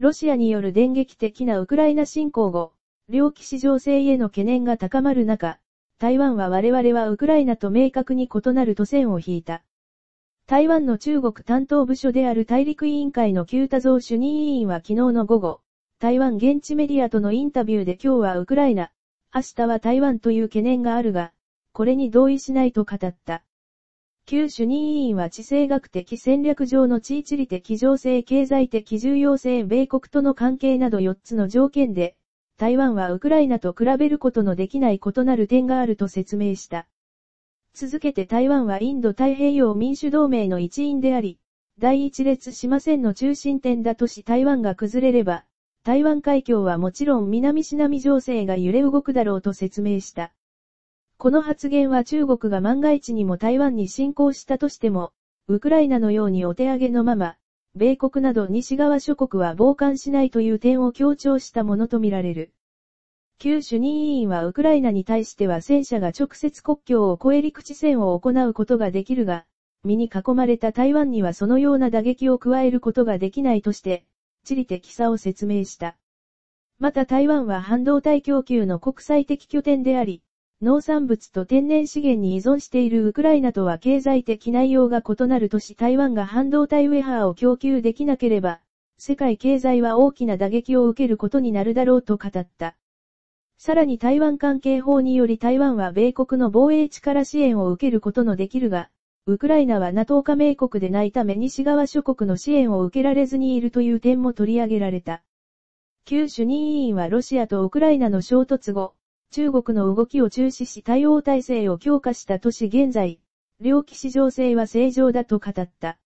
ロシアによる電撃的なウクライナ侵攻後、両岸情勢への懸念が高まる中、台湾は我々はウクライナと明確に異なる都線を引いた。台湾の中国担当部署である大陸委員会の旧田蔵主任委員は昨日の午後、台湾現地メディアとのインタビューで今日はウクライナ、明日は台湾という懸念があるが、これに同意しないと語った。旧主任委員は地政学的戦略上の地位地理的情勢経済的重要性米国との関係など4つの条件で、台湾はウクライナと比べることのできない異なる点があると説明した。続けて台湾はインド太平洋民主同盟の一員であり、第一列島線の中心点だとし台湾が崩れれば、台湾海峡はもちろん南シナ海情勢が揺れ動くだろうと説明した。この発言は中国が万が一にも台湾に侵攻したとしても、ウクライナのようにお手上げのまま、米国など西側諸国は傍観しないという点を強調したものとみられる。旧主任委員はウクライナに対しては戦車が直接国境を越え陸地戦を行うことができるが、身に囲まれた台湾にはそのような打撃を加えることができないとして、地理的差を説明した。また台湾は半導体供給の国際的拠点であり、農産物と天然資源に依存しているウクライナとは経済的内容が異なるとし台湾が半導体ウェハーを供給できなければ、世界経済は大きな打撃を受けることになるだろうと語った。さらに台湾関係法により台湾は米国の防衛力支援を受けることのできるが、ウクライナは NATO 加盟国でないため西側諸国の支援を受けられずにいるという点も取り上げられた。旧主任委員はロシアとウクライナの衝突後、中国の動きを注視し対応体制を強化した都市現在、両岸市情勢は正常だと語った。